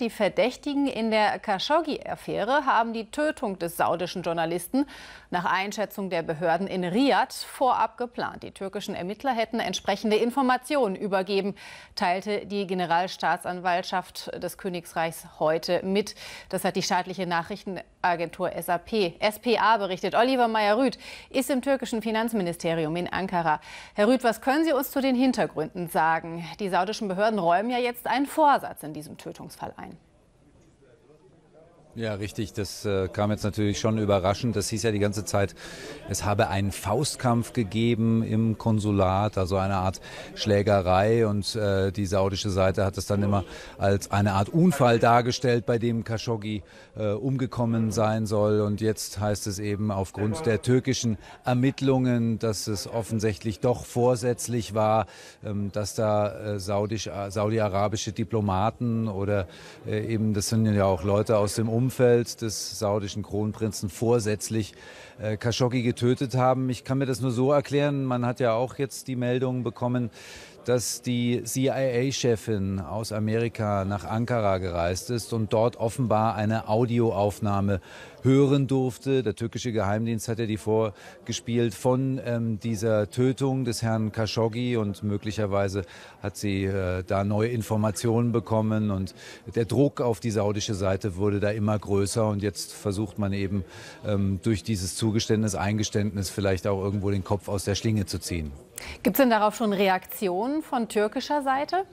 Die Verdächtigen in der Khashoggi-Affäre haben die Tötung des saudischen Journalisten nach Einschätzung der Behörden in Riad vorab geplant. Die türkischen Ermittler hätten entsprechende Informationen übergeben, teilte die Generalstaatsanwaltschaft des Königreichs heute mit. Das hat die staatliche Nachrichtenagentur SAP, SPA berichtet. Oliver Meyer-Rüth ist im türkischen Finanzministerium in Ankara. Herr Rüth, was können Sie uns zu den Hintergründen sagen? Die saudischen Behörden räumen ja jetzt einen Vorsatz in diesem Tötungsfall ein. Ja, richtig. Das äh, kam jetzt natürlich schon überraschend. Das hieß ja die ganze Zeit, es habe einen Faustkampf gegeben im Konsulat, also eine Art Schlägerei. Und äh, die saudische Seite hat es dann immer als eine Art Unfall dargestellt, bei dem Khashoggi äh, umgekommen sein soll. Und jetzt heißt es eben aufgrund der türkischen Ermittlungen, dass es offensichtlich doch vorsätzlich war, ähm, dass da äh, saudi-arabische Diplomaten oder äh, eben, das sind ja auch Leute aus dem Umfeld, Umfeld des saudischen Kronprinzen vorsätzlich äh, Khashoggi getötet haben. Ich kann mir das nur so erklären, man hat ja auch jetzt die Meldung bekommen, dass die CIA-Chefin aus Amerika nach Ankara gereist ist und dort offenbar eine Audioaufnahme hören durfte. Der türkische Geheimdienst hat ja die vorgespielt von ähm, dieser Tötung des Herrn Khashoggi und möglicherweise hat sie äh, da neue Informationen bekommen und der Druck auf die saudische Seite wurde da immer immer größer und jetzt versucht man eben ähm, durch dieses Zugeständnis, Eingeständnis vielleicht auch irgendwo den Kopf aus der Schlinge zu ziehen. Gibt es denn darauf schon Reaktionen von türkischer Seite?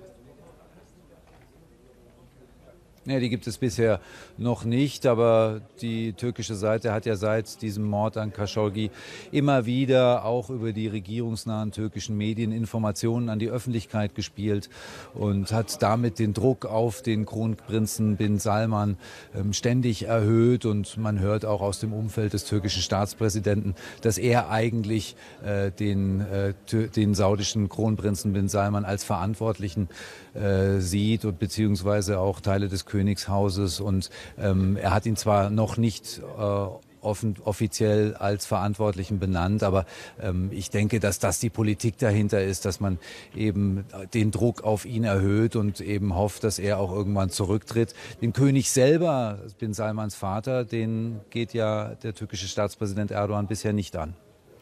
Nee, die gibt es bisher noch nicht, aber die türkische Seite hat ja seit diesem Mord an Khashoggi immer wieder auch über die regierungsnahen türkischen Medien Informationen an die Öffentlichkeit gespielt und hat damit den Druck auf den Kronprinzen bin Salman ähm, ständig erhöht und man hört auch aus dem Umfeld des türkischen Staatspräsidenten, dass er eigentlich äh, den, äh, den saudischen Kronprinzen bin Salman als Verantwortlichen äh, sieht und beziehungsweise auch Teile des Königs Königshauses. Und ähm, er hat ihn zwar noch nicht äh, offiziell als Verantwortlichen benannt. Aber ähm, ich denke, dass das die Politik dahinter ist, dass man eben den Druck auf ihn erhöht und eben hofft, dass er auch irgendwann zurücktritt. Den König selber, bin Salmans Vater, den geht ja der türkische Staatspräsident Erdogan bisher nicht an.